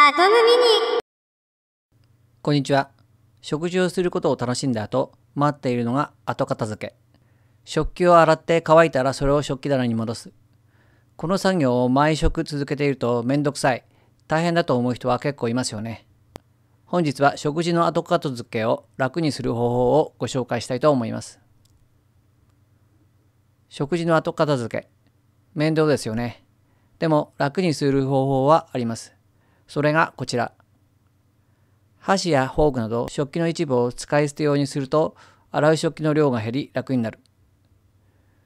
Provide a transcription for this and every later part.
アトムミニこんにちは食事をすることを楽しんだ後待っているのが後片付け食器を洗って乾いたらそれを食器棚に戻すこの作業を毎食続けていると面倒くさい大変だと思う人は結構いますよね本日は食事の後片付けを楽にする方法をご紹介したいと思います食事の後片付け面倒ですよねでも楽にする方法はありますそれがこちら。箸やフォークなど食器の一部を使い捨て用にすると洗う食器の量が減り楽になる。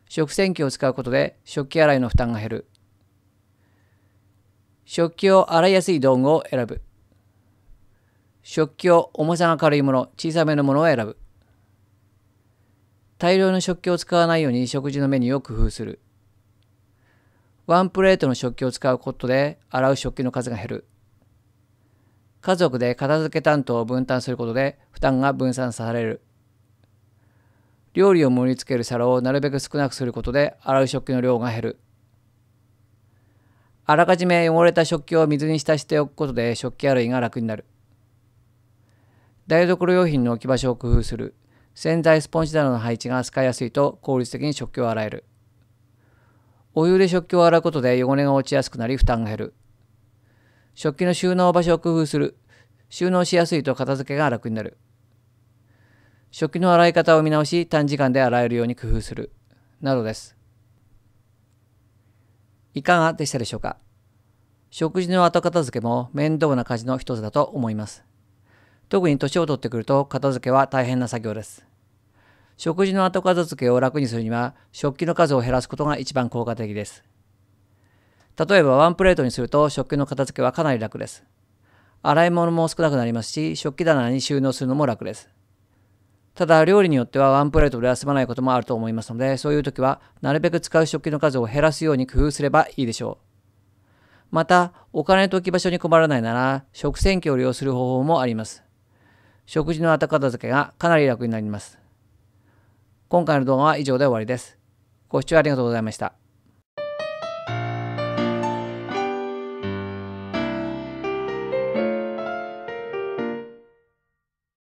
食洗機を使うことで食器洗いの負担が減る。食器を洗いやすい道具を選ぶ。食器を重さが軽いもの、小さめのものを選ぶ。大量の食器を使わないように食事のメニューを工夫する。ワンプレートの食器を使うことで洗う食器の数が減る。家族で片付け担当を分担することで負担が分散される。料理を盛り付ける皿をなるべく少なくすることで洗う食器の量が減る。あらかじめ汚れた食器を水に浸しておくことで食器洗いが楽になる。台所用品の置き場所を工夫する。洗剤スポンジなどの配置が使いやすいと効率的に食器を洗える。お湯で食器を洗うことで汚れが落ちやすくなり負担が減る。食器の収納場所を工夫する。収納しやすいと片付けが楽になる食器の洗い方を見直し短時間で洗えるように工夫するなどですいかがでしたでしょうか食事の後片付けも面倒な家事の一つだと思います特に年を取ってくると片付けは大変な作業です食事の後片付けを楽にするには食器の数を減らすことが一番効果的です例えばワンプレートにすると食器の片付けはかなり楽です洗い物も少なくなりますし、食器棚に収納するのも楽です。ただ、料理によってはワンプレートで済まないこともあると思いますので、そういう時は、なるべく使う食器の数を減らすように工夫すればいいでしょう。また、お金と置き場所に困らないなら、食洗機を利用する方法もあります。食事の後片付けがかなり楽になります。今回の動画は以上で終わりです。ご視聴ありがとうございました。